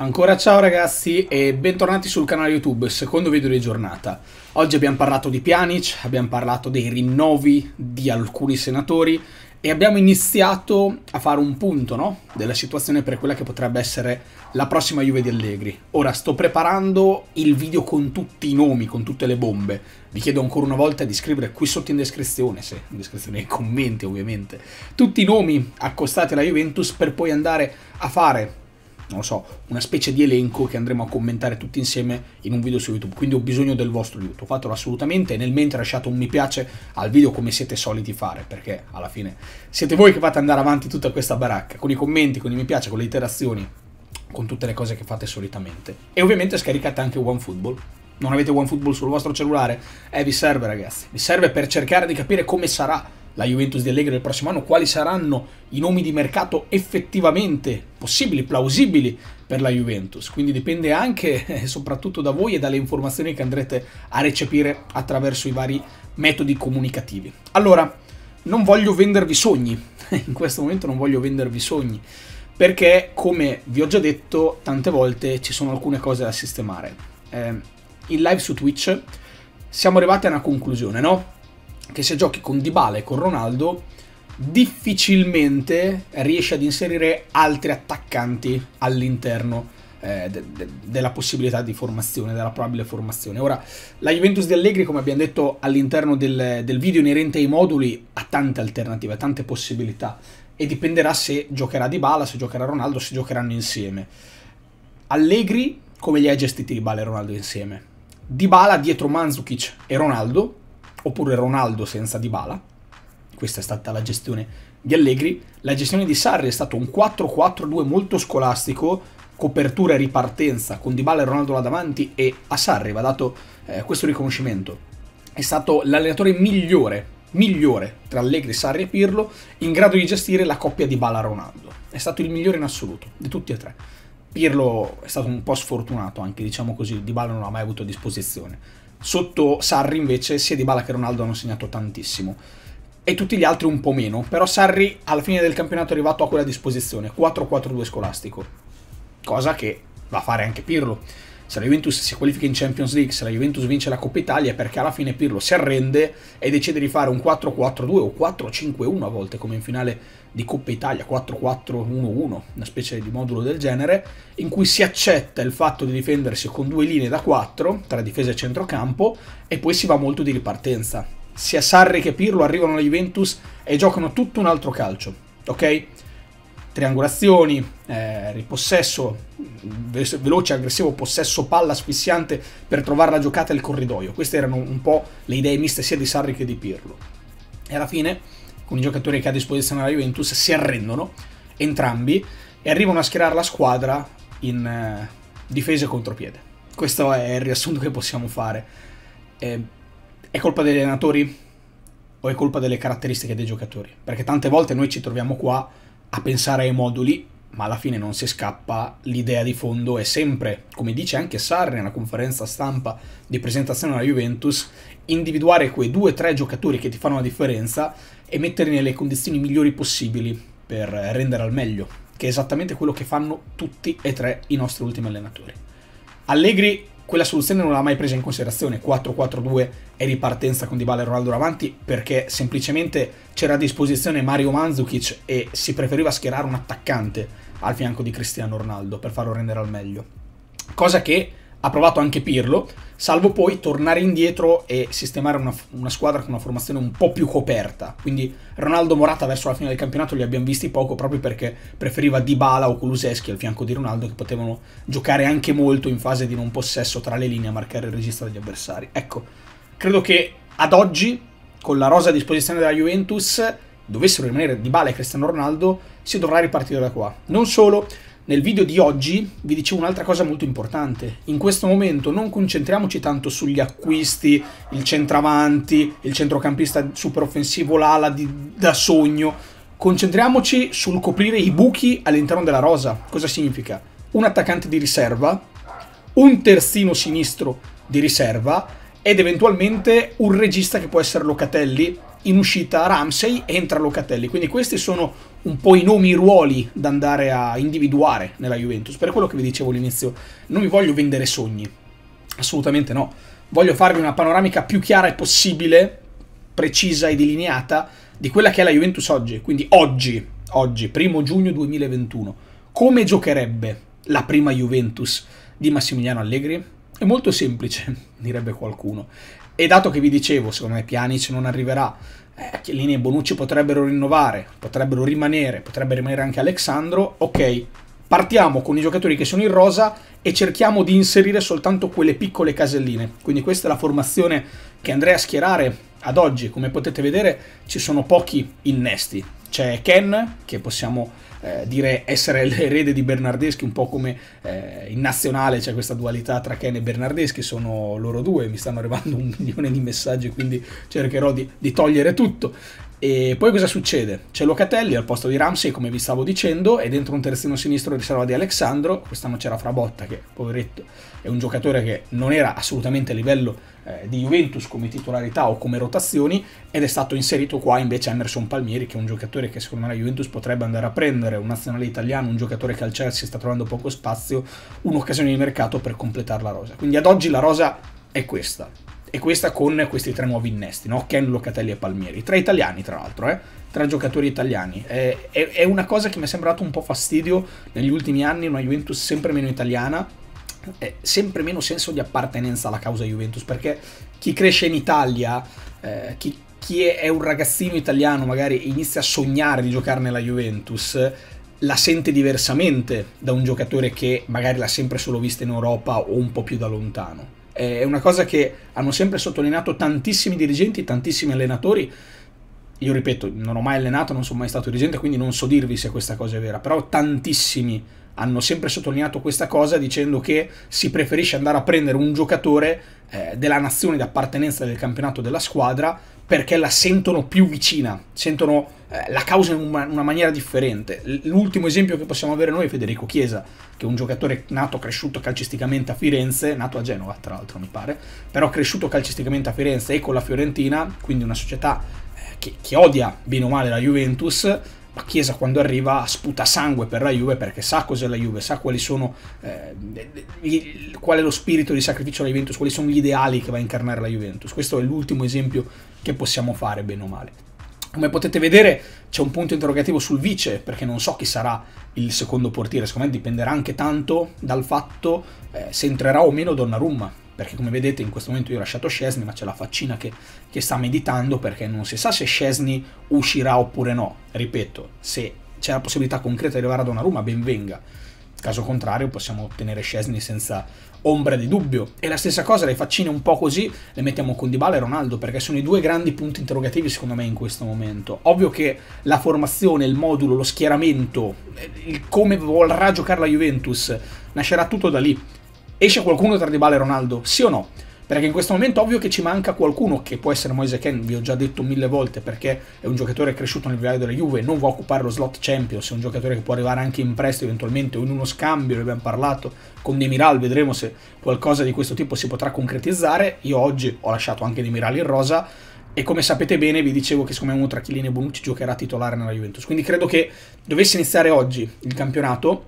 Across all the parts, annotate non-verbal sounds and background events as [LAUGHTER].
Ancora ciao ragazzi e bentornati sul canale YouTube, secondo video di giornata. Oggi abbiamo parlato di Pjanic, abbiamo parlato dei rinnovi di alcuni senatori e abbiamo iniziato a fare un punto no? della situazione per quella che potrebbe essere la prossima Juve di Allegri. Ora sto preparando il video con tutti i nomi, con tutte le bombe. Vi chiedo ancora una volta di scrivere qui sotto in descrizione, se in descrizione nei commenti ovviamente, tutti i nomi accostati alla Juventus per poi andare a fare non lo so, una specie di elenco che andremo a commentare tutti insieme in un video su YouTube. Quindi ho bisogno del vostro aiuto, fatelo assolutamente. Nel mentre lasciate un mi piace al video come siete soliti fare, perché alla fine siete voi che fate andare avanti tutta questa baracca, con i commenti, con i mi piace, con le iterazioni, con tutte le cose che fate solitamente. E ovviamente scaricate anche OneFootball. Non avete OneFootball sul vostro cellulare? Eh, vi serve ragazzi, vi serve per cercare di capire come sarà la Juventus di Allegri del prossimo anno, quali saranno i nomi di mercato effettivamente possibili, plausibili per la Juventus. Quindi dipende anche e eh, soprattutto da voi e dalle informazioni che andrete a recepire attraverso i vari metodi comunicativi. Allora, non voglio vendervi sogni, [LAUGHS] in questo momento non voglio vendervi sogni, perché come vi ho già detto tante volte ci sono alcune cose da sistemare. Eh, in live su Twitch siamo arrivati a una conclusione, no? che se giochi con Dybala e con Ronaldo difficilmente riesci ad inserire altri attaccanti all'interno eh, de de della possibilità di formazione, della probabile formazione. Ora, la Juventus di Allegri, come abbiamo detto all'interno del, del video inerente ai moduli, ha tante alternative, ha tante possibilità e dipenderà se giocherà Dybala, se giocherà Ronaldo, se giocheranno insieme. Allegri, come li hai gestiti Dybala e Ronaldo insieme? Dybala dietro Manzukic e Ronaldo oppure Ronaldo senza Dybala. Questa è stata la gestione di Allegri. La gestione di Sarri è stato un 4-4-2 molto scolastico, copertura e ripartenza con Dybala e Ronaldo là davanti e a Sarri va dato eh, questo riconoscimento. È stato l'allenatore migliore migliore tra Allegri, Sarri e Pirlo in grado di gestire la coppia dybala Ronaldo. È stato il migliore in assoluto di tutti e tre. Pirlo è stato un po' sfortunato anche, diciamo così, Dybala non l'ha mai avuto a disposizione. Sotto Sarri invece sia Dybala che Ronaldo hanno segnato tantissimo e tutti gli altri un po' meno, però Sarri alla fine del campionato è arrivato a quella disposizione, 4-4-2 scolastico, cosa che va a fare anche Pirlo. Se la Juventus si qualifica in Champions League, se la Juventus vince la Coppa Italia, è perché alla fine Pirlo si arrende e decide di fare un 4-4-2 o 4-5-1 a volte come in finale di Coppa Italia 4-4-1-1, una specie di modulo del genere, in cui si accetta il fatto di difendersi con due linee da 4 tra difesa e centrocampo e poi si va molto di ripartenza. Sia Sarri che Pirlo arrivano alla Juventus e giocano tutto un altro calcio, ok? Triangolazioni, eh, ripossesso, veloce, aggressivo, possesso, palla asfissiante per trovare la giocata e il corridoio. Queste erano un po' le idee miste sia di Sarri che di Pirlo. E alla fine con i giocatori che ha a disposizione la Juventus, si arrendono entrambi e arrivano a schierare la squadra in eh, difesa e contropiede. Questo è il riassunto che possiamo fare. Eh, è colpa degli allenatori o è colpa delle caratteristiche dei giocatori? Perché tante volte noi ci troviamo qua a pensare ai moduli ma alla fine non si scappa, l'idea di fondo è sempre, come dice anche Sarri nella conferenza stampa di presentazione alla Juventus, individuare quei due o tre giocatori che ti fanno la differenza e metterli nelle condizioni migliori possibili per rendere al meglio, che è esattamente quello che fanno tutti e tre i nostri ultimi allenatori. Allegri quella soluzione non l'ha mai presa in considerazione. 4-4-2 e ripartenza con Dybala e Ronaldo davanti perché semplicemente c'era a disposizione Mario Mandzukic e si preferiva schierare un attaccante al fianco di Cristiano Ronaldo per farlo rendere al meglio. Cosa che ha provato anche Pirlo, salvo poi tornare indietro e sistemare una, una, squadra con una formazione un po' più coperta. Quindi Ronaldo Morata verso la fine del campionato li abbiamo visti poco proprio perché preferiva Dybala o Kuluseschi al fianco di Ronaldo che potevano giocare anche molto in fase di non possesso tra le linee a marcare il registro degli avversari. Ecco, credo che ad oggi con la rosa a disposizione della Juventus dovessero rimanere Dybala e Cristiano Ronaldo si dovrà ripartire da qua. Non solo nel video di oggi vi dicevo un'altra cosa molto importante. In questo momento non concentriamoci tanto sugli acquisti, il centravanti, il centrocampista super offensivo, l'ala da sogno. Concentriamoci sul coprire i buchi all'interno della rosa. Cosa significa? Un attaccante di riserva, un terzino sinistro di riserva ed eventualmente un regista che può essere Locatelli in uscita Ramsey, entra Locatelli. Quindi questi sono un po' i nomi, i ruoli da andare a individuare nella Juventus. Per quello che vi dicevo all'inizio, non vi voglio vendere sogni, assolutamente no. Voglio farvi una panoramica più chiara e possibile, precisa e delineata, di quella che è la Juventus oggi. Quindi oggi, oggi, primo giugno 2021, come giocherebbe la prima Juventus di Massimiliano Allegri? È molto semplice, [LAUGHS] direbbe qualcuno. E dato che vi dicevo, secondo me Pjanic non arriverà, eh, Chiellini e Bonucci potrebbero rinnovare, potrebbero rimanere, potrebbe rimanere anche Alexandro, ok, partiamo con i giocatori che sono in rosa e cerchiamo di inserire soltanto quelle piccole caselline. Quindi questa è la formazione che andrei a schierare ad oggi. Come potete vedere ci sono pochi innesti. C'è Ken, che possiamo eh, dire essere l'erede di Bernardeschi, un po' come eh, in nazionale c'è questa dualità tra Ken e Bernardeschi, sono loro due, mi stanno arrivando un [LAUGHS] milione di messaggi, quindi cercherò di, di togliere tutto. E poi cosa succede? C'è Locatelli al posto di Ramsey, come vi stavo dicendo, e dentro un terzino sinistro riserva di Alessandro. Quest'anno c'era Frabotta, che poveretto è un giocatore che non era assolutamente a livello eh, di Juventus come titolarità o come rotazioni, ed è stato inserito qua invece Emerson Palmieri, che è un giocatore che secondo me la Juventus potrebbe andare a prendere, un nazionale italiano, un giocatore che al Chelsea sta trovando poco spazio, un'occasione di mercato per completare la rosa. Quindi ad oggi la rosa è questa. E questa con questi tre nuovi innesti, no? Ken, Locatelli e Palmieri. tra italiani, tra l'altro, eh? Tre giocatori italiani. È, è, è una cosa che mi è sembrato un po' fastidio negli ultimi anni, una Juventus sempre meno italiana, eh, sempre meno senso di appartenenza alla causa Juventus, perché chi cresce in Italia, eh, chi, chi è un ragazzino italiano magari inizia a sognare di giocare nella Juventus, la sente diversamente da un giocatore che magari l'ha sempre solo vista in Europa o un po' più da lontano è una cosa che hanno sempre sottolineato tantissimi dirigenti, tantissimi allenatori. Io ripeto, non ho mai allenato, non sono mai stato dirigente, quindi non so dirvi se questa cosa è vera, però tantissimi hanno sempre sottolineato questa cosa dicendo che si preferisce andare a prendere un giocatore eh, della nazione d'appartenenza del campionato della squadra perché la sentono più vicina, sentono eh, la causa in una, una maniera differente. L'ultimo esempio che possiamo avere noi è Federico Chiesa, che è un giocatore nato, cresciuto calcisticamente a Firenze, nato a Genova tra l'altro mi pare, però cresciuto calcisticamente a Firenze e con la Fiorentina, quindi una società eh, che, che odia bene o male la Juventus, ma Chiesa quando arriva sputa sangue per la Juve perché sa cos'è la Juve, sa quali sono, eh, qual è lo spirito di sacrificio alla Juventus, quali sono gli ideali che va a incarnare la Juventus. Questo è l'ultimo esempio che possiamo fare bene o male. Come potete vedere c'è un punto interrogativo sul vice, perché non so chi sarà il secondo portiere, secondo me dipenderà anche tanto dal fatto eh, se entrerà o meno Donnarumma, perché come vedete in questo momento io ho lasciato Scesni, ma c'è la faccina che, che, sta meditando perché non si sa se Scesni uscirà oppure no. Ripeto, se c'è la possibilità concreta di arrivare a Donnarumma, ben venga. Caso contrario possiamo ottenere Scesni senza ombra di dubbio. E la stessa cosa le faccine un po' così le mettiamo con Dybala e Ronaldo, perché sono i due grandi punti interrogativi secondo me in questo momento. Ovvio che la formazione, il modulo, lo schieramento, eh, come vorrà giocare la Juventus, nascerà tutto da lì. Esce qualcuno tra Dybala e Ronaldo, sì o no? Perché in questo momento ovvio che ci manca qualcuno, che può essere Moise Ken, vi ho già detto mille volte, perché è un giocatore cresciuto nel villaggio della Juve, non va a occupare lo slot Champions, è un giocatore che può arrivare anche in prestito eventualmente o in uno scambio, ne abbiamo parlato con Demiral, vedremo se qualcosa di questo tipo si potrà concretizzare. Io oggi ho lasciato anche Demiral in rosa, e come sapete bene vi dicevo che secondo me uno tra Chiellini e Bonucci giocherà titolare nella Juventus quindi credo che dovesse iniziare oggi il campionato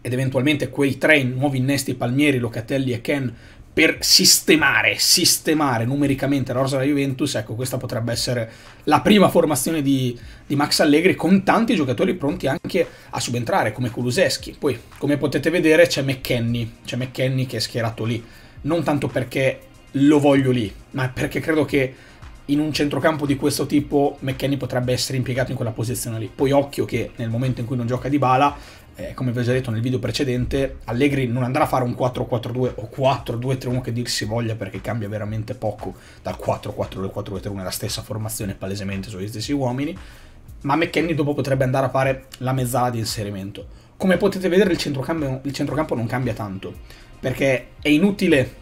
ed eventualmente quei tre nuovi innesti Palmieri, Locatelli e Ken per sistemare, sistemare numericamente la rosa della Juventus, ecco questa potrebbe essere la prima formazione di, di Max Allegri con tanti giocatori pronti anche a subentrare come Kuluseschi. Poi come potete vedere c'è McKenny, c'è McKenny che è schierato lì, non tanto perché lo voglio lì, ma perché credo che in un centrocampo di questo tipo McKenny potrebbe essere impiegato in quella posizione lì. Poi occhio che nel momento in cui non gioca di bala eh, come vi ho già detto nel video precedente, Allegri non andrà a fare un 4-4-2 o 4-2-3-1 che dir si voglia perché cambia veramente poco dal 4-4-2 4-2-3-1, è la stessa formazione palesemente sugli stessi uomini, ma McKenny dopo potrebbe andare a fare la mezzala di inserimento. Come potete vedere il centrocampo, il centrocampo non cambia tanto, perché è inutile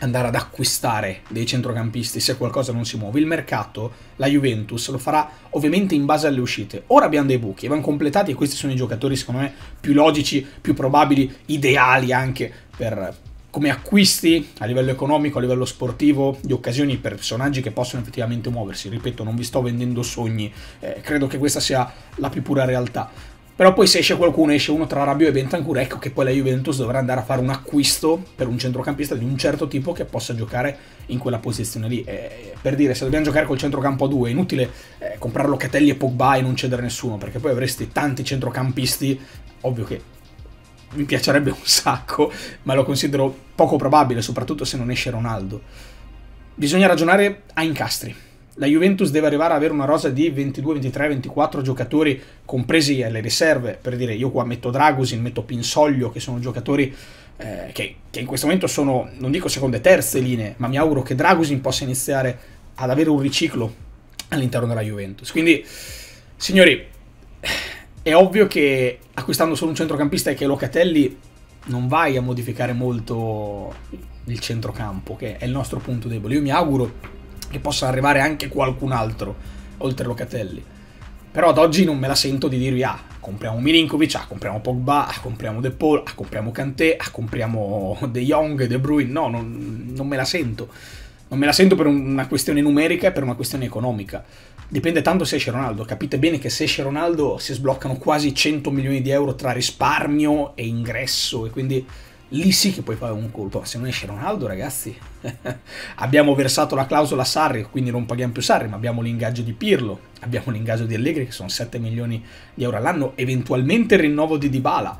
andare ad acquistare dei centrocampisti se qualcosa non si muove. Il mercato, la Juventus, lo farà ovviamente in base alle uscite. Ora abbiamo dei buchi, vanno completati e questi sono i giocatori secondo me più logici, più probabili, ideali anche per, come acquisti a livello economico, a livello sportivo, di occasioni per personaggi che possono effettivamente muoversi. Ripeto, non vi sto vendendo sogni, eh, credo che questa sia la più pura realtà. Però poi se esce qualcuno, esce uno tra Rabio e Bentancur, ecco che poi la Juventus dovrà andare a fare un acquisto per un centrocampista di un certo tipo che possa giocare in quella posizione lì. Eh, per dire, se dobbiamo giocare col centrocampo a due, è inutile eh, comprare Locatelli e Pogba e non cedere nessuno, perché poi avresti tanti centrocampisti, ovvio che mi piacerebbe un sacco, ma lo considero poco probabile, soprattutto se non esce Ronaldo. Bisogna ragionare a incastri la Juventus deve arrivare ad avere una rosa di 22, 23, 24 giocatori, compresi alle riserve, per dire io qua metto Dragusin, metto Pinsoglio, che sono giocatori eh, che, che, in questo momento sono, non dico seconde e terze linee, ma mi auguro che Dragusin possa iniziare ad avere un riciclo all'interno della Juventus. Quindi, signori, è ovvio che acquistando solo un centrocampista e che Locatelli non vai a modificare molto il centrocampo, che è il nostro punto debole. Io mi auguro che possa arrivare anche qualcun altro, oltre Locatelli. Però ad oggi non me la sento di dirvi, ah, compriamo Milinkovic, ah, compriamo Pogba, ah, compriamo De Paul, ah, compriamo Kanté, ah, compriamo De Jong, De Bruyne, no, non, non me la sento. Non me la sento per una questione numerica e per una questione economica. Dipende tanto se esce Ronaldo. Capite bene che se esce Ronaldo si sbloccano quasi 100 milioni di euro tra risparmio e ingresso. E quindi lì sì che puoi fare un colpo, ma se non esce Ronaldo ragazzi, [LAUGHS] abbiamo versato la clausola Sarri, quindi non paghiamo più Sarri, ma abbiamo l'ingaggio di Pirlo, abbiamo l'ingaggio di Allegri che sono 7 milioni di euro all'anno, eventualmente il rinnovo di Dybala,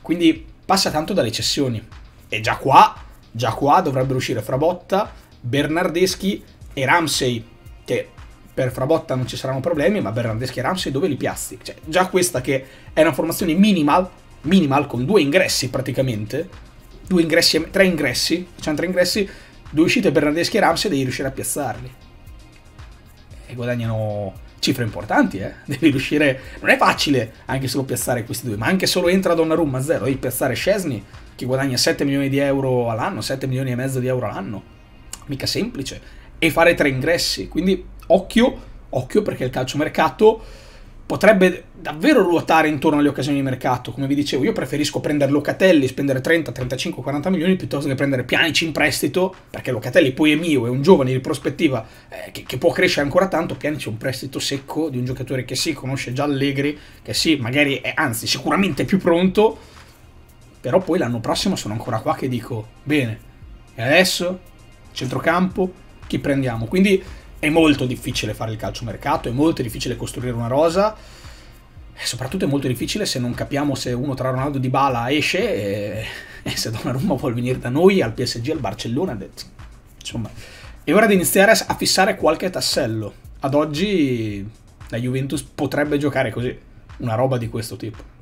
quindi passa tanto dalle cessioni, e già qua, già qua dovrebbero uscire Frabotta, Bernardeschi e Ramsey, che per Frabotta non ci saranno problemi, ma Bernardeschi e Ramsey dove li piazzi? Cioè, già questa che è una formazione minimal minimal con due ingressi praticamente, due ingressi, tre ingressi, facciamo tre ingressi, due uscite per Bernardeschi e Ramsey, devi riuscire a piazzarli. E guadagnano cifre importanti, eh? [LAUGHS] Devi riuscire... Non è facile anche solo piazzare questi due, ma anche solo entra Donnarumma a zero, devi piazzare Scesni, che guadagna 7 milioni di euro all'anno, 7 milioni e mezzo di euro all'anno. Mica semplice. E fare tre ingressi, quindi occhio, occhio perché il calciomercato potrebbe davvero ruotare intorno alle occasioni di mercato. Come vi dicevo, io preferisco prendere Locatelli, spendere 30, 35, 40 milioni piuttosto che prendere Pianici in prestito, perché Locatelli poi è mio, è un giovane di prospettiva eh, che, che, può crescere ancora tanto. Pianici è un prestito secco di un giocatore che sì, conosce già Allegri, che sì, magari è anzi sicuramente più pronto, però poi l'anno prossimo sono ancora qua che dico, bene, e adesso? Centrocampo? Chi prendiamo? Quindi è molto difficile fare il calciomercato, è molto difficile costruire una rosa. E soprattutto è molto difficile se non capiamo se uno tra Ronaldo di Bala esce e, [LAUGHS] e se Donnarumma vuole venire da noi al PSG, al Barcellona. Insomma, è ora di iniziare a fissare qualche tassello. Ad oggi la Juventus potrebbe giocare così, una roba di questo tipo.